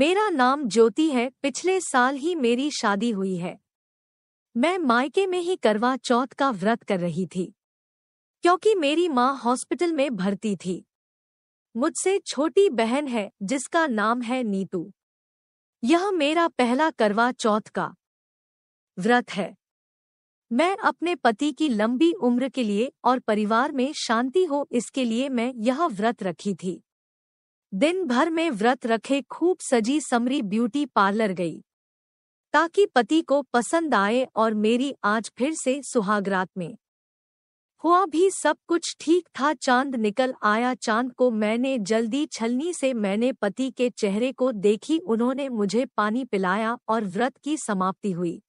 मेरा नाम ज्योति है पिछले साल ही मेरी शादी हुई है मैं मायके में ही करवा चौथ का व्रत कर रही थी क्योंकि मेरी माँ हॉस्पिटल में भर्ती थी मुझसे छोटी बहन है जिसका नाम है नीतू यह मेरा पहला करवा चौथ का व्रत है मैं अपने पति की लंबी उम्र के लिए और परिवार में शांति हो इसके लिए मैं यह व्रत रखी थी दिन भर में व्रत रखे खूब सजी समरी ब्यूटी पार्लर गई ताकि पति को पसंद आए और मेरी आज फिर से सुहागरात में हुआ भी सब कुछ ठीक था चांद निकल आया चांद को मैंने जल्दी छलनी से मैंने पति के चेहरे को देखी उन्होंने मुझे पानी पिलाया और व्रत की समाप्ति हुई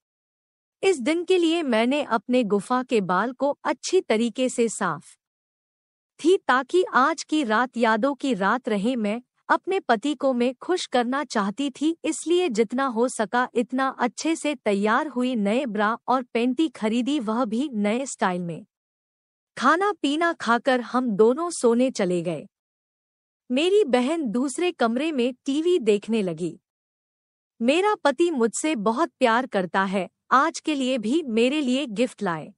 इस दिन के लिए मैंने अपने गुफा के बाल को अच्छी तरीके से साफ थी ताकि आज की रात यादों की रात रहे मैं अपने पति को मैं खुश करना चाहती थी इसलिए जितना हो सका इतना अच्छे से तैयार हुई नए ब्रा और पेंटी खरीदी वह भी नए स्टाइल में खाना पीना खाकर हम दोनों सोने चले गए मेरी बहन दूसरे कमरे में टीवी देखने लगी मेरा पति मुझसे बहुत प्यार करता है आज के लिए भी मेरे लिए गिफ्ट लाए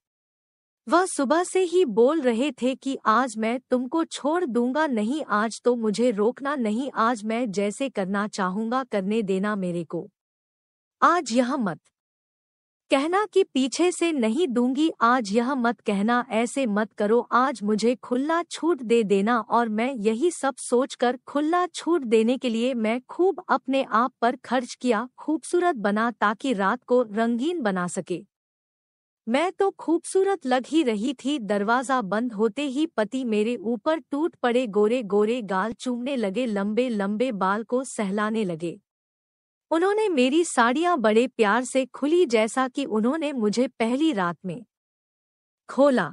वह सुबह से ही बोल रहे थे कि आज मैं तुमको छोड़ दूंगा नहीं आज तो मुझे रोकना नहीं आज मैं जैसे करना चाहूंगा करने देना मेरे को आज यह मत कहना कि पीछे से नहीं दूंगी आज यह मत कहना ऐसे मत करो आज मुझे खुला छूट दे देना और मैं यही सब सोचकर खुला छूट देने के लिए मैं खूब अपने आप पर खर्च किया खूबसूरत बना ताकि रात को रंगीन बना सके मैं तो खूबसूरत लग ही रही थी दरवाजा बंद होते ही पति मेरे ऊपर टूट पड़े गोरे गोरे गाल चूमने लगे लंबे लंबे बाल को सहलाने लगे उन्होंने मेरी साड़ियां बड़े प्यार से खुली जैसा कि उन्होंने मुझे पहली रात में खोला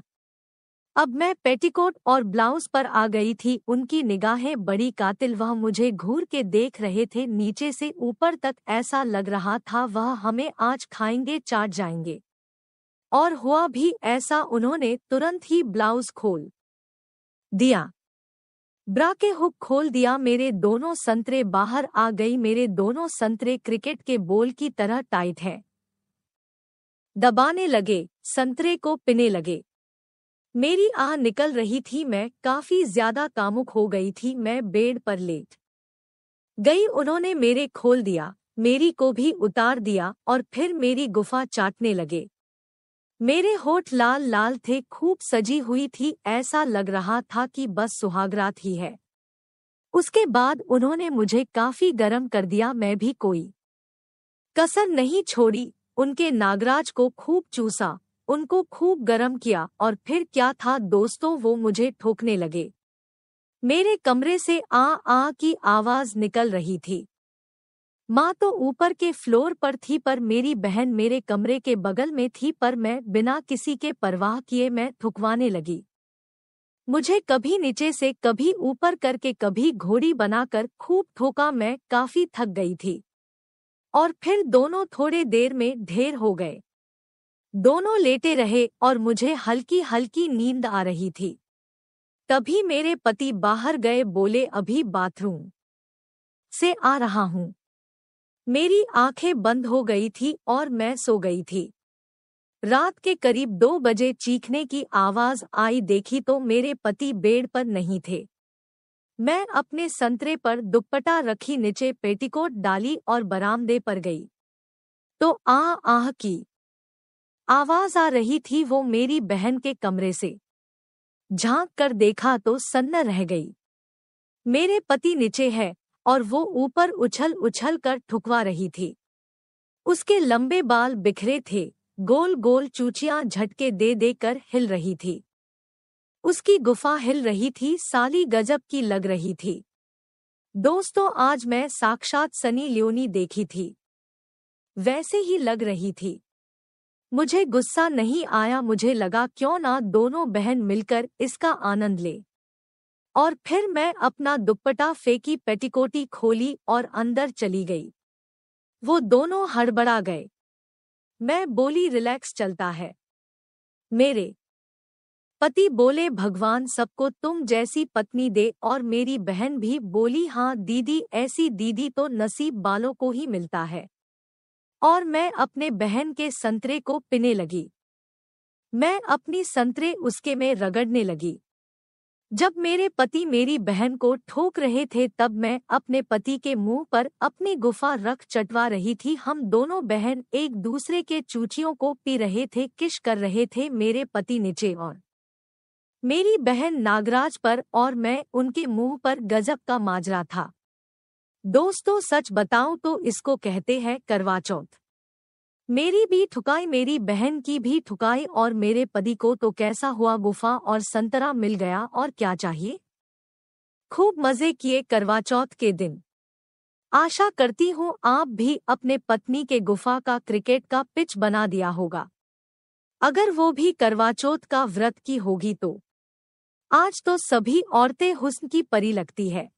अब मैं पेटीकोट और ब्लाउज पर आ गई थी उनकी निगाहें बड़ी कातिल वह मुझे घूर के देख रहे थे नीचे से ऊपर तक ऐसा लग रहा था वह हमें आज खाएंगे चाट जाएंगे और हुआ भी ऐसा उन्होंने तुरंत ही ब्लाउज खोल दिया ब्रा के हुक खोल दिया मेरे दोनों संतरे बाहर आ गई मेरे दोनों संतरे क्रिकेट के बोल की तरह टाइट हैं दबाने लगे संतरे को पिने लगे मेरी आह निकल रही थी मैं काफी ज्यादा कामुक हो गई थी मैं बेड पर लेट गई उन्होंने मेरे खोल दिया मेरी को भी उतार दिया और फिर मेरी गुफा चाटने लगे मेरे होठ लाल लाल थे खूब सजी हुई थी ऐसा लग रहा था कि बस सुहागरात ही है उसके बाद उन्होंने मुझे काफी गर्म कर दिया मैं भी कोई कसर नहीं छोड़ी उनके नागराज को खूब चूसा उनको खूब गर्म किया और फिर क्या था दोस्तों वो मुझे ठोकने लगे मेरे कमरे से आ आ की आवाज निकल रही थी माँ तो ऊपर के फ्लोर पर थी पर मेरी बहन मेरे कमरे के बगल में थी पर मैं बिना किसी के परवाह किए मैं थुकवाने लगी मुझे कभी नीचे से कभी ऊपर करके कभी घोड़ी बनाकर खूब थोका मैं काफी थक गई थी और फिर दोनों थोड़े देर में ढेर हो गए दोनों लेटे रहे और मुझे हल्की हल्की नींद आ रही थी तभी मेरे पति बाहर गए बोले अभी बाथरूम से आ रहा हूँ मेरी आंखें बंद हो गई थी और मैं सो गई थी रात के करीब दो बजे चीखने की आवाज आई देखी तो मेरे पति बेड पर नहीं थे मैं अपने संतरे पर दुपट्टा रखी नीचे पेटीकोट डाली और बरामदे पर गई तो आह आह की आवाज आ रही थी वो मेरी बहन के कमरे से झांक कर देखा तो सन्न रह गई मेरे पति नीचे है और वो ऊपर उछल उछल कर ठुकवा रही थी उसके लंबे बाल बिखरे थे गोल गोल चूचियां झटके दे देकर हिल रही थी उसकी गुफा हिल रही थी साली गजब की लग रही थी दोस्तों आज मैं साक्षात सनी लियोनी देखी थी वैसे ही लग रही थी मुझे गुस्सा नहीं आया मुझे लगा क्यों ना दोनों बहन मिलकर इसका आनंद ले और फिर मैं अपना दुपट्टा फेंकी पेटिकोटी खोली और अंदर चली गई वो दोनों हड़बड़ा गए मैं बोली रिलैक्स चलता है मेरे पति बोले भगवान सबको तुम जैसी पत्नी दे और मेरी बहन भी बोली हाँ दीदी ऐसी दीदी तो नसीब बालों को ही मिलता है और मैं अपने बहन के संतरे को पीने लगी मैं अपनी संतरे उसके में रगड़ने लगी जब मेरे पति मेरी बहन को ठोक रहे थे तब मैं अपने पति के मुंह पर अपनी गुफा रख चटवा रही थी हम दोनों बहन एक दूसरे के चूचियों को पी रहे थे किश कर रहे थे मेरे पति नीचे और मेरी बहन नागराज पर और मैं उनके मुंह पर गजब का माजरा था दोस्तों सच बताऊं तो इसको कहते हैं करवा चौथ मेरी भी ठुकाई मेरी बहन की भी ठुकाई और मेरे पति को तो कैसा हुआ गुफा और संतरा मिल गया और क्या चाहिए खूब मजे किए करवा चौथ के दिन आशा करती हूँ आप भी अपने पत्नी के गुफा का क्रिकेट का पिच बना दिया होगा अगर वो भी करवा चौथ का व्रत की होगी तो आज तो सभी औरतें हुस्न की परी लगती है